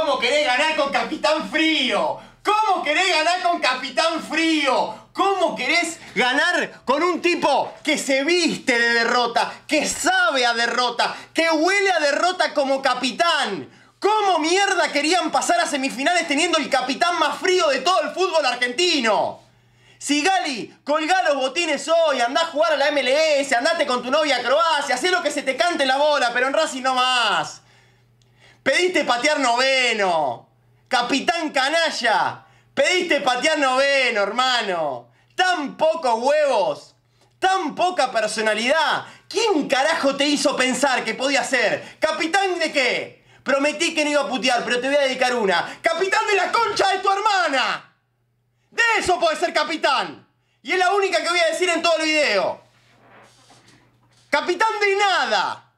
¿Cómo querés ganar con Capitán Frío? ¿Cómo querés ganar con Capitán Frío? ¿Cómo querés ganar con un tipo que se viste de derrota, que sabe a derrota, que huele a derrota como capitán? ¿Cómo mierda querían pasar a semifinales teniendo el capitán más frío de todo el fútbol argentino? Si Sigali, colgá los botines hoy, andá a jugar a la MLS, andate con tu novia a Croacia, hacé lo que se te cante la bola, pero en Racing no más. Pediste patear noveno. Capitán canalla. Pediste patear noveno, hermano. Tan pocos huevos. Tan poca personalidad. ¿Quién carajo te hizo pensar que podía ser? ¿Capitán de qué? Prometí que no iba a putear, pero te voy a dedicar una. ¡Capitán de la concha de tu hermana! De eso puede ser capitán. Y es la única que voy a decir en todo el video. Capitán de nada.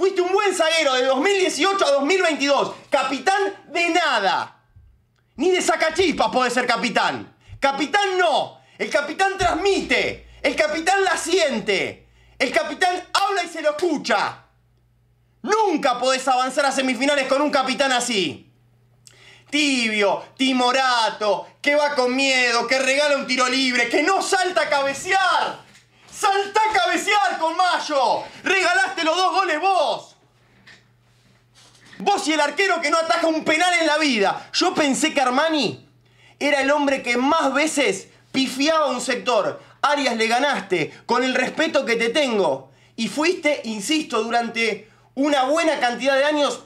Fuiste un buen zaguero de 2018 a 2022. Capitán de nada. Ni de sacachispas puede ser capitán. Capitán no. El capitán transmite. El capitán la siente. El capitán habla y se lo escucha. Nunca podés avanzar a semifinales con un capitán así. Tibio, timorato, que va con miedo, que regala un tiro libre, que no salta a cabecear. ¡Saltá a cabecear con Mayo! ¡Regalaste los dos goles vos! Vos y el arquero que no ataja un penal en la vida. Yo pensé que Armani era el hombre que más veces pifiaba un sector. Arias le ganaste, con el respeto que te tengo. Y fuiste, insisto, durante una buena cantidad de años,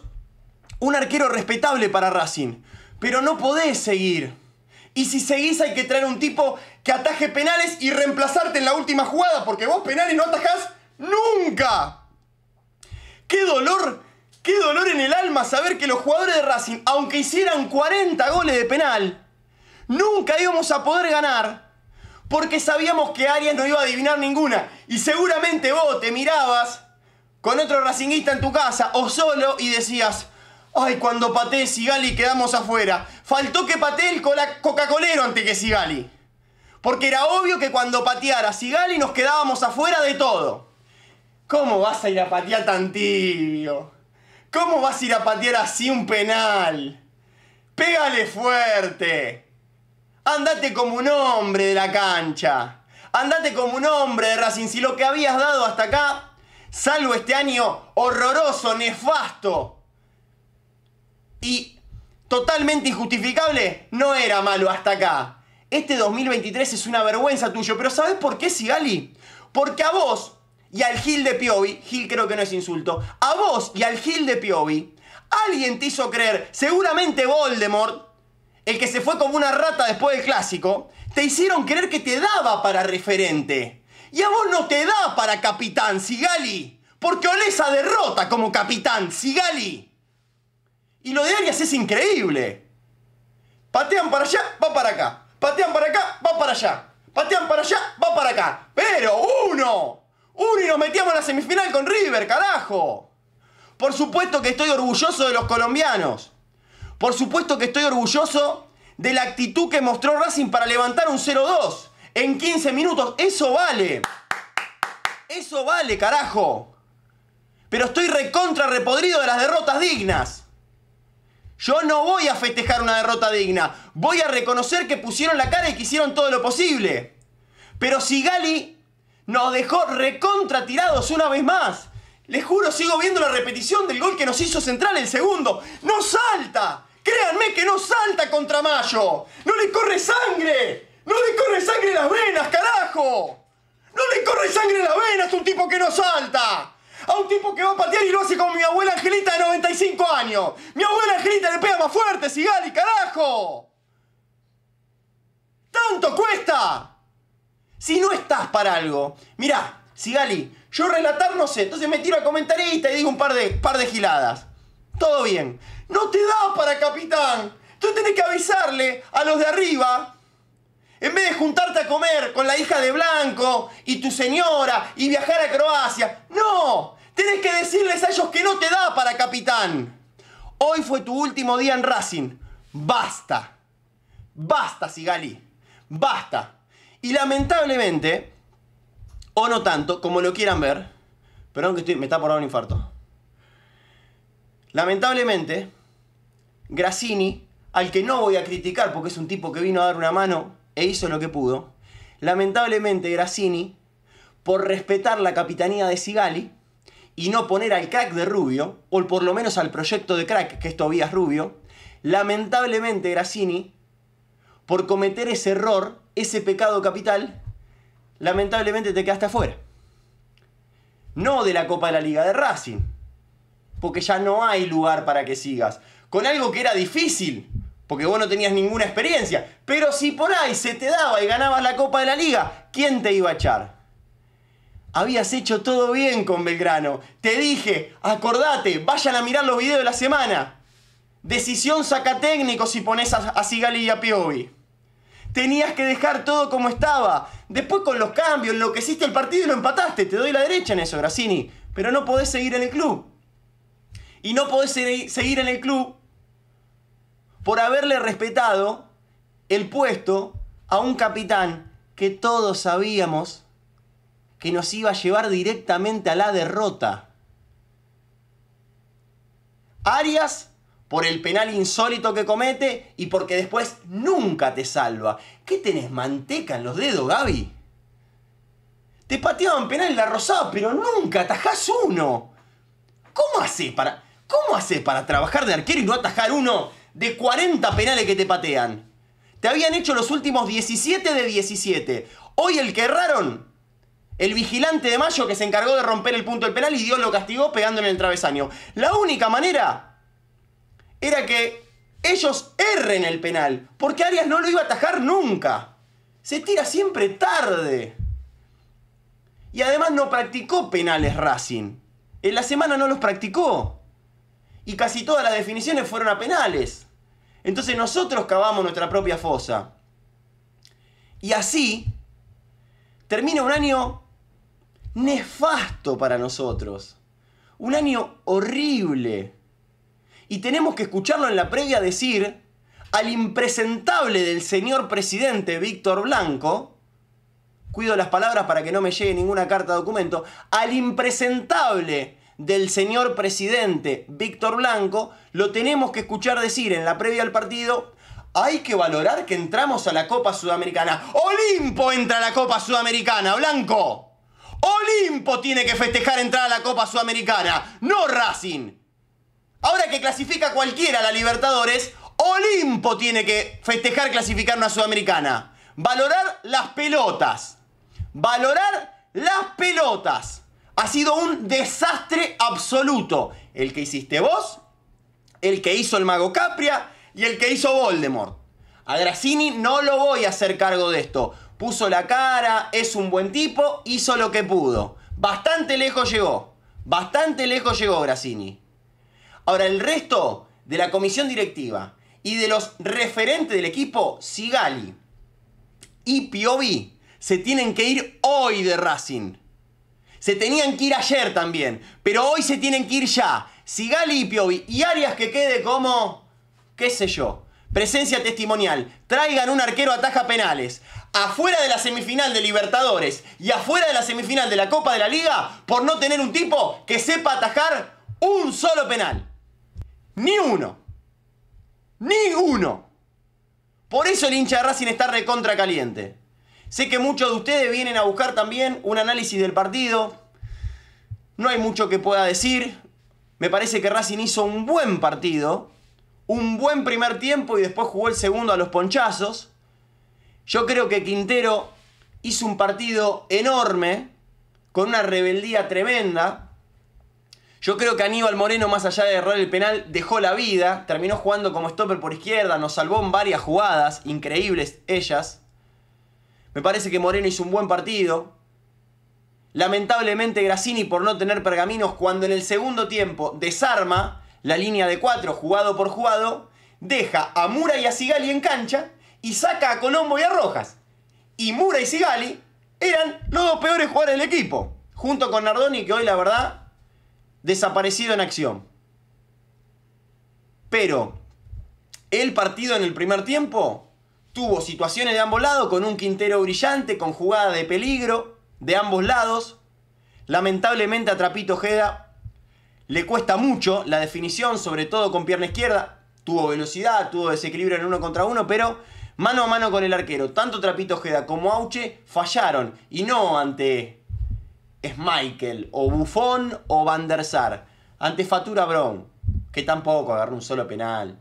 un arquero respetable para Racing. Pero no podés seguir y si seguís hay que traer un tipo que ataje penales y reemplazarte en la última jugada, porque vos penales no atajás nunca. ¡Qué dolor! ¡Qué dolor en el alma saber que los jugadores de Racing, aunque hicieran 40 goles de penal, nunca íbamos a poder ganar! Porque sabíamos que Arias no iba a adivinar ninguna. Y seguramente vos te mirabas con otro racinguista en tu casa o solo y decías, Ay, cuando pateé Sigali quedamos afuera. Faltó que pateé el Coca-Colero antes que Sigali. Porque era obvio que cuando pateara Sigali nos quedábamos afuera de todo. ¿Cómo vas a ir a patear tan tibio? ¿Cómo vas a ir a patear así un penal? Pégale fuerte. Andate como un hombre de la cancha. Andate como un hombre de Racing. Si lo que habías dado hasta acá, salvo este año horroroso, nefasto, y totalmente injustificable, no era malo hasta acá. Este 2023 es una vergüenza tuyo, pero ¿sabes por qué, Sigali? Porque a vos y al Gil de Piovi, Gil creo que no es insulto, a vos y al Gil de Piovi, alguien te hizo creer, seguramente Voldemort, el que se fue como una rata después del clásico, te hicieron creer que te daba para referente. Y a vos no te da para capitán, Sigali. Porque olés a derrota como capitán, Sigali. Y lo de Arias es increíble. Patean para allá, va para acá. Patean para acá, va para allá. Patean para allá, va para acá. Pero uno. Uno y nos metíamos en la semifinal con River, carajo. Por supuesto que estoy orgulloso de los colombianos. Por supuesto que estoy orgulloso de la actitud que mostró Racing para levantar un 0-2 en 15 minutos. Eso vale. Eso vale, carajo. Pero estoy recontra repodrido de las derrotas dignas. Yo no voy a festejar una derrota digna. Voy a reconocer que pusieron la cara y que hicieron todo lo posible. Pero si Gali nos dejó recontra tirados una vez más. Les juro, sigo viendo la repetición del gol que nos hizo Central el segundo. ¡No salta! Créanme que no salta contra Mayo. ¡No le corre sangre! ¡No le corre sangre las venas, carajo! ¡No le corre sangre las venas! un tipo que no salta! a un tipo que va a patear y lo hace como mi abuela Angelita de 95 años. Mi abuela Angelita le pega más fuerte, Sigali, carajo. ¡Tanto cuesta! Si no estás para algo. Mirá, Sigali, yo relatar no sé, entonces me tiro a comentarista y digo un par de, par de giladas. Todo bien. No te da para capitán. Tú tenés que avisarle a los de arriba en vez de juntarte a comer con la hija de Blanco y tu señora y viajar a Croacia. No, Tienes que decirles a ellos que no te da para capitán. Hoy fue tu último día en Racing. Basta. Basta, Sigali. Basta. Y lamentablemente, o no tanto, como lo quieran ver, perdón que me está por dar un infarto. Lamentablemente, Grassini, al que no voy a criticar porque es un tipo que vino a dar una mano e hizo lo que pudo, lamentablemente Grassini, por respetar la capitanía de Sigali, y no poner al crack de Rubio, o por lo menos al proyecto de crack que es Tobías Rubio, lamentablemente Grassini, por cometer ese error, ese pecado capital, lamentablemente te quedaste afuera. No de la Copa de la Liga de Racing, porque ya no hay lugar para que sigas, con algo que era difícil, porque vos no tenías ninguna experiencia, pero si por ahí se te daba y ganabas la Copa de la Liga, ¿quién te iba a echar? Habías hecho todo bien con Belgrano. Te dije, acordate, vayan a mirar los videos de la semana. Decisión saca técnico si pones a, a y a Piovi. Tenías que dejar todo como estaba. Después con los cambios, lo que hiciste el partido y lo empataste. Te doy la derecha en eso, Grassini. Pero no podés seguir en el club. Y no podés seguir en el club por haberle respetado el puesto a un capitán que todos sabíamos que nos iba a llevar directamente a la derrota. Arias por el penal insólito que comete y porque después nunca te salva. ¿Qué tenés manteca en los dedos, Gaby? Te pateaban penal la rosada, pero nunca atajás uno. ¿Cómo hace para cómo haces para trabajar de arquero y no atajar uno de 40 penales que te patean? Te habían hecho los últimos 17 de 17. Hoy el que erraron el vigilante de Mayo que se encargó de romper el punto del penal y Dios lo castigó pegándole en el travesaño. La única manera era que ellos erren el penal, porque Arias no lo iba a atajar nunca. Se tira siempre tarde. Y además no practicó penales Racing. En la semana no los practicó. Y casi todas las definiciones fueron a penales. Entonces nosotros cavamos nuestra propia fosa. Y así termina un año nefasto para nosotros. Un año horrible. Y tenemos que escucharlo en la previa decir al impresentable del señor presidente Víctor Blanco, cuido las palabras para que no me llegue ninguna carta documento, al impresentable del señor presidente Víctor Blanco, lo tenemos que escuchar decir en la previa al partido, hay que valorar que entramos a la Copa Sudamericana. Olimpo entra a la Copa Sudamericana, Blanco. Olimpo tiene que festejar entrar a la Copa Sudamericana, no Racing. Ahora que clasifica cualquiera a la Libertadores, Olimpo tiene que festejar clasificar una Sudamericana. Valorar las pelotas. Valorar las pelotas. Ha sido un desastre absoluto. El que hiciste vos, el que hizo el mago Capria y el que hizo Voldemort. A Grassini no lo voy a hacer cargo de esto puso la cara, es un buen tipo, hizo lo que pudo. Bastante lejos llegó, bastante lejos llegó Gracini Ahora el resto de la comisión directiva y de los referentes del equipo, Sigali y Piovi, se tienen que ir hoy de Racing. Se tenían que ir ayer también, pero hoy se tienen que ir ya. Sigali y Piovi y Arias que quede como, qué sé yo, presencia testimonial. Traigan un arquero a taja penales afuera de la semifinal de Libertadores y afuera de la semifinal de la Copa de la Liga por no tener un tipo que sepa atajar un solo penal. Ni uno. Ni uno. Por eso el hincha de Racing está recontra caliente. Sé que muchos de ustedes vienen a buscar también un análisis del partido. No hay mucho que pueda decir. Me parece que Racing hizo un buen partido. Un buen primer tiempo y después jugó el segundo a los ponchazos. Yo creo que Quintero hizo un partido enorme, con una rebeldía tremenda. Yo creo que Aníbal Moreno, más allá de errar el penal, dejó la vida, terminó jugando como stopper por izquierda, nos salvó en varias jugadas, increíbles ellas. Me parece que Moreno hizo un buen partido. Lamentablemente Grassini por no tener pergaminos cuando en el segundo tiempo desarma la línea de cuatro jugado por jugado, deja a Mura y a Sigali en cancha y saca a Colombo y a Rojas. Y Mura y Sigali eran los dos peores jugadores del equipo, junto con Nardoni, que hoy la verdad desaparecido en acción. Pero el partido en el primer tiempo tuvo situaciones de ambos lados, con un Quintero brillante, con jugada de peligro de ambos lados. Lamentablemente a Trapito Ojeda le cuesta mucho la definición, sobre todo con pierna izquierda. Tuvo velocidad, tuvo desequilibrio en uno contra uno, pero mano a mano con el arquero, tanto Trapito Ojeda como Auche fallaron y no ante Michael o Buffon o Van der Sar, ante Fatura Brown, que tampoco agarró un solo penal.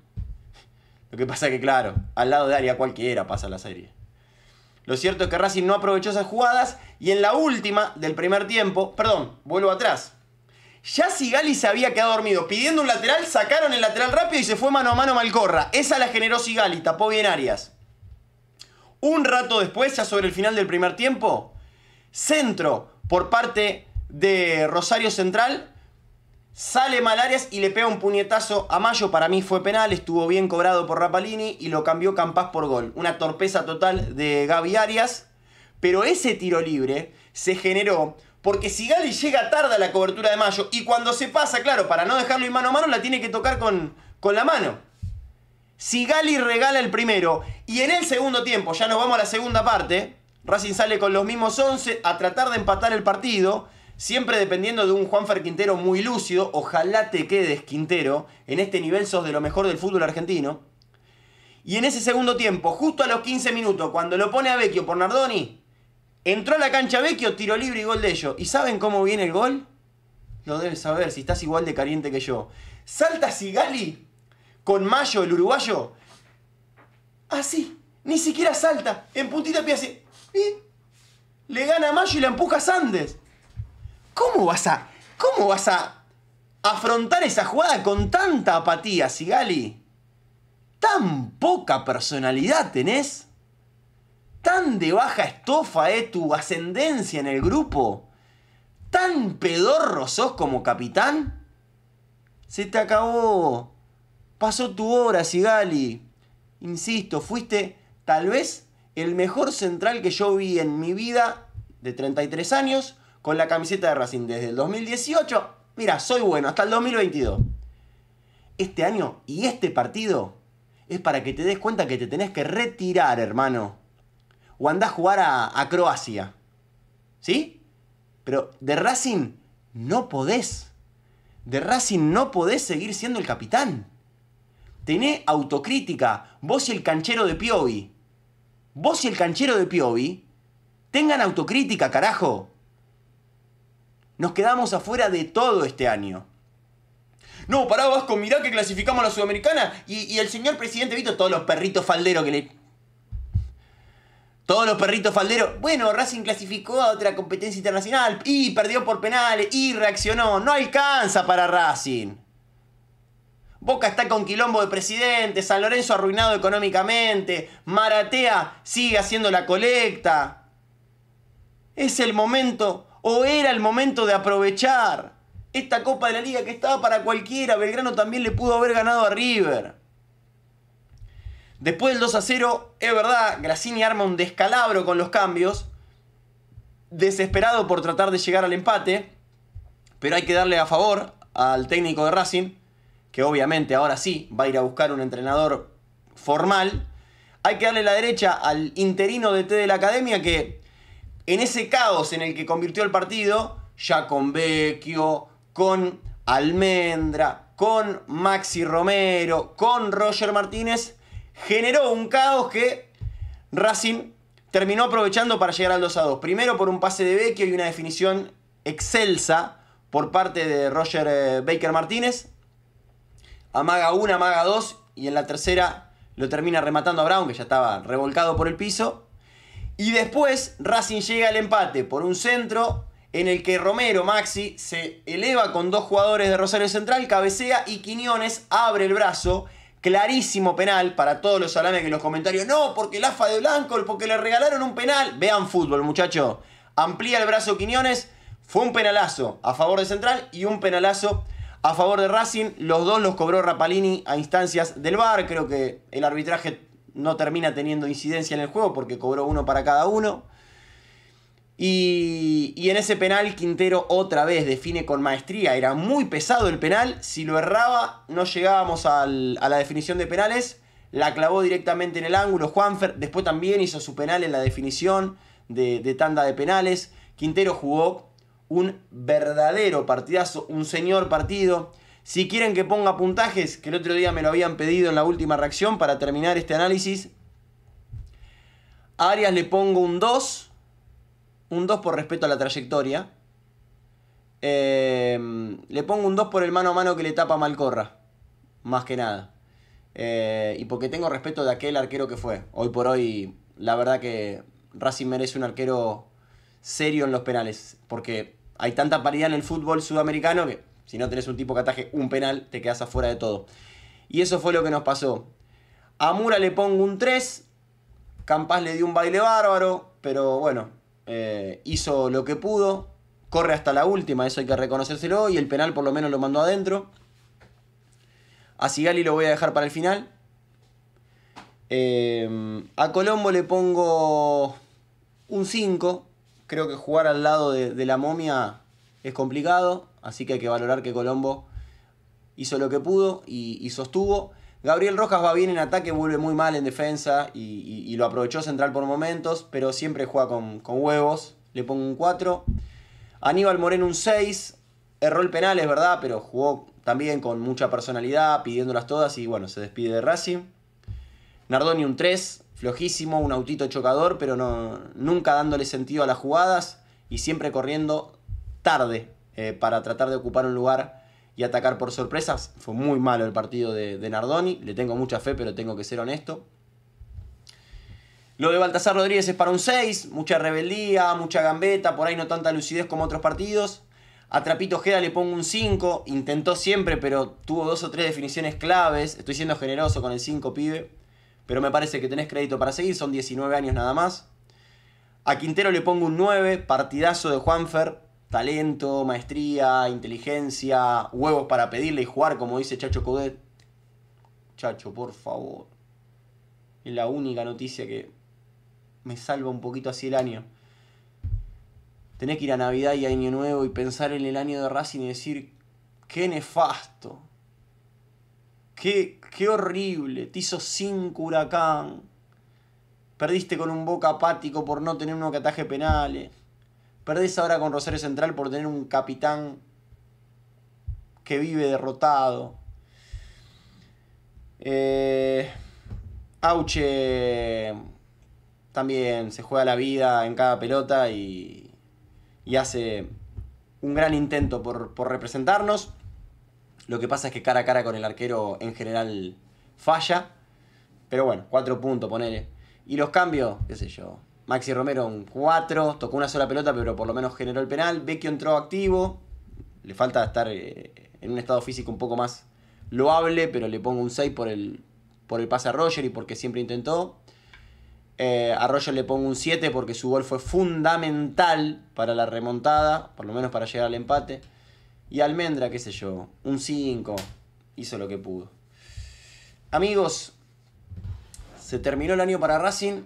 Lo que pasa que claro, al lado de área cualquiera pasa la serie. Lo cierto es que Racing no aprovechó esas jugadas y en la última del primer tiempo, perdón, vuelvo atrás. Ya Sigali se había quedado dormido pidiendo un lateral, sacaron el lateral rápido y se fue mano a mano Malcorra. Esa la generó Sigali, tapó bien Arias. Un rato después, ya sobre el final del primer tiempo, centro por parte de Rosario Central. Sale Malarias y le pega un puñetazo a Mayo. Para mí fue penal, estuvo bien cobrado por Rapalini y lo cambió Campas por gol. Una torpeza total de Gaby Arias. Pero ese tiro libre se generó porque si Sigali llega tarde a la cobertura de Mayo y cuando se pasa, claro, para no dejarlo en mano a mano, la tiene que tocar con, con la mano. Sigali regala el primero. Y en el segundo tiempo, ya nos vamos a la segunda parte. Racing sale con los mismos 11 a tratar de empatar el partido. Siempre dependiendo de un Juanfer Quintero muy lúcido. Ojalá te quedes, Quintero. En este nivel sos de lo mejor del fútbol argentino. Y en ese segundo tiempo, justo a los 15 minutos, cuando lo pone a Vecchio por Nardoni, entró a la cancha Vecchio, tiro libre y gol de ellos. ¿Y saben cómo viene el gol? Lo debes saber si estás igual de caliente que yo. Salta Sigali con Mayo, el uruguayo, así, ah, ni siquiera salta, en puntita pie así, y le gana a Mayo y le empuja a Sandes. ¿Cómo vas a, cómo vas a afrontar esa jugada con tanta apatía, Sigali? Tan poca personalidad tenés. Tan de baja estofa es eh, tu ascendencia en el grupo. Tan pedorro sos como capitán. Se te acabó Pasó tu hora, Sigali. Insisto, fuiste tal vez el mejor central que yo vi en mi vida de 33 años con la camiseta de Racing desde el 2018. Mira, soy bueno hasta el 2022. Este año y este partido es para que te des cuenta que te tenés que retirar, hermano. O andás a jugar a Croacia. ¿Sí? Pero de Racing no podés. De Racing no podés seguir siendo el capitán. Tené autocrítica. Vos y el canchero de Piovi. Vos y el canchero de Piovi. Tengan autocrítica, carajo. Nos quedamos afuera de todo este año. No, pará, Vasco, mirá que clasificamos a la Sudamericana y, el señor presidente Vito, todos los perritos falderos que le. Todos los perritos falderos. Bueno, Racing clasificó a otra competencia internacional y perdió por penales y reaccionó. No alcanza para Racing. Boca está con quilombo de presidente, San Lorenzo arruinado económicamente, Maratea sigue haciendo la colecta. Es el momento, o era el momento de aprovechar esta Copa de la Liga que estaba para cualquiera. Belgrano también le pudo haber ganado a River. Después del 2 a 0, es verdad, Grassini arma un descalabro con los cambios, desesperado por tratar de llegar al empate, pero hay que darle a favor al técnico de Racing que obviamente ahora sí va a ir a buscar un entrenador formal, hay que darle la derecha al interino de T de la academia que en ese caos en el que convirtió el partido, ya con Vecchio, con Almendra, con Maxi Romero, con Roger Martínez, generó un caos que Racing terminó aprovechando para llegar al 2 a 2. Primero por un pase de Vecchio y una definición excelsa por parte de Roger eh, Baker Martínez amaga una, amaga dos y en la tercera lo termina rematando a Brown, que ya estaba revolcado por el piso. Y después Racing llega al empate por un centro en el que Romero Maxi se eleva con dos jugadores de Rosario Central, cabecea y Quiñones abre el brazo. Clarísimo penal para todos los salames que en los comentarios. No, porque el AFA de Blanco, porque le regalaron un penal. Vean fútbol, muchachos. Amplía el brazo Quiñones. Fue un penalazo a favor de Central y un penalazo a favor de Racing. Los dos los cobró Rapalini a instancias del VAR. Creo que el arbitraje no termina teniendo incidencia en el juego porque cobró uno para cada uno. Y, en ese penal Quintero otra vez define con maestría. Era muy pesado el penal. Si lo erraba no llegábamos a la definición de penales. La clavó directamente en el ángulo Juanfer. Después también hizo su penal en la definición de, de tanda de penales. Quintero jugó un verdadero partidazo, un señor partido. Si quieren que ponga puntajes, que el otro día me lo habían pedido en la última reacción para terminar este análisis, a Arias le pongo un 2, un 2 por respeto a la trayectoria. Em, le pongo un 2 por el mano a mano que le tapa Malcorra, más que nada. Eh, y porque tengo respeto de aquel arquero que fue. Hoy por hoy, la verdad que Racing merece un arquero serio en los penales, porque hay tanta paridad en el fútbol sudamericano que si no tenés un tipo que ataje un penal, te quedas afuera de todo. Y eso fue lo que nos pasó. A Mura le pongo un 3, Campas le dio un baile bárbaro, pero bueno, eh, hizo lo que pudo, corre hasta la última, eso hay que reconocérselo, y el penal por lo menos lo mandó adentro. A Sigali lo voy a dejar para el final. Eh, a Colombo le pongo un 5, creo que jugar al lado de, la momia es complicado, así que hay que valorar que Colombo hizo lo que pudo y, sostuvo. Gabriel Rojas va bien en ataque, vuelve muy mal en defensa y, lo aprovechó central por momentos, pero siempre juega con, con, huevos. Le pongo un 4. Aníbal Moreno un 6. Erró el penal, es verdad, pero jugó también con mucha personalidad, pidiéndolas todas y bueno, se despide de Racing. Nardoni un 3 flojísimo, un autito chocador, pero no, nunca dándole sentido a las jugadas y siempre corriendo tarde eh, para tratar de ocupar un lugar y atacar por sorpresas. Fue muy malo el partido de, Nardoni, le tengo mucha fe, pero tengo que ser honesto. Lo de Baltasar Rodríguez es para un 6, mucha rebeldía, mucha gambeta, por ahí no tanta lucidez como otros partidos. A Trapito Ojeda le pongo un 5, intentó siempre, pero tuvo dos o tres definiciones claves. Estoy siendo generoso con el 5, pibe pero me parece que tenés crédito para seguir, son 19 años nada más. A Quintero le pongo un 9, partidazo de Juanfer, talento, maestría, inteligencia, huevos para pedirle y jugar, como dice Chacho Codet. Chacho, por favor. Es la única noticia que me salva un poquito así el año. Tenés que ir a Navidad y Año Nuevo y pensar en el año de Racing y decir, qué nefasto, Qué, horrible, te hizo sin huracán. Perdiste con un boca apático por no tener un que ataje penales. Perdés ahora con Rosario Central por tener un capitán que vive derrotado. Eh, Auche también se juega la vida en cada pelota y, y hace un gran intento por, por representarnos. Lo que pasa es que cara a cara con el arquero en general falla. Pero bueno, 4 puntos, ponele. Y los cambios, qué sé yo. Maxi Romero un 4, tocó una sola pelota, pero por lo menos generó el penal. Vecchio entró activo. Le falta estar eh, en un estado físico un poco más loable, pero le pongo un 6 por el, por el pase a Roger y porque siempre intentó. Eh, a Roger le pongo un 7 porque su gol fue fundamental para la remontada, por lo menos para llegar al empate. Y Almendra, qué sé yo, un 5, hizo lo que pudo. Amigos, se terminó el año para Racing.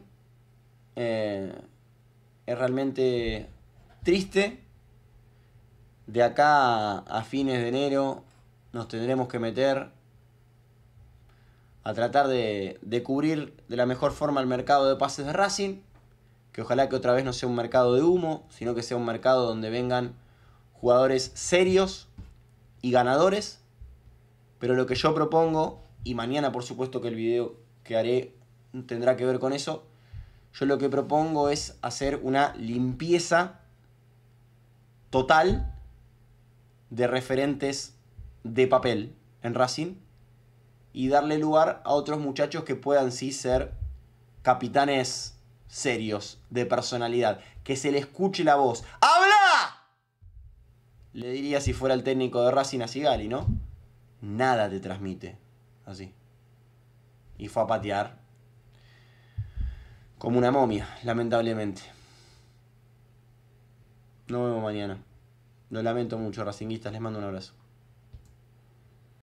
Eh, es realmente triste. De acá a fines de enero nos tendremos que meter a tratar de, de, cubrir de la mejor forma el mercado de pases de Racing. Que ojalá que otra vez no sea un mercado de humo, sino que sea un mercado donde vengan jugadores serios y ganadores. Pero lo que yo propongo, y mañana por supuesto que el video que haré tendrá que ver con eso, yo lo que propongo es hacer una limpieza total de referentes de papel en Racing y darle lugar a otros muchachos que puedan sí ser capitanes serios de personalidad, que se le escuche la voz. ¡Habla! le diría si fuera el técnico de Racing a Sigali, ¿no? Nada te transmite. Así. Y fue a patear. Como una momia, lamentablemente. Nos vemos mañana. Lo lamento mucho, Racinguistas. Les mando un abrazo.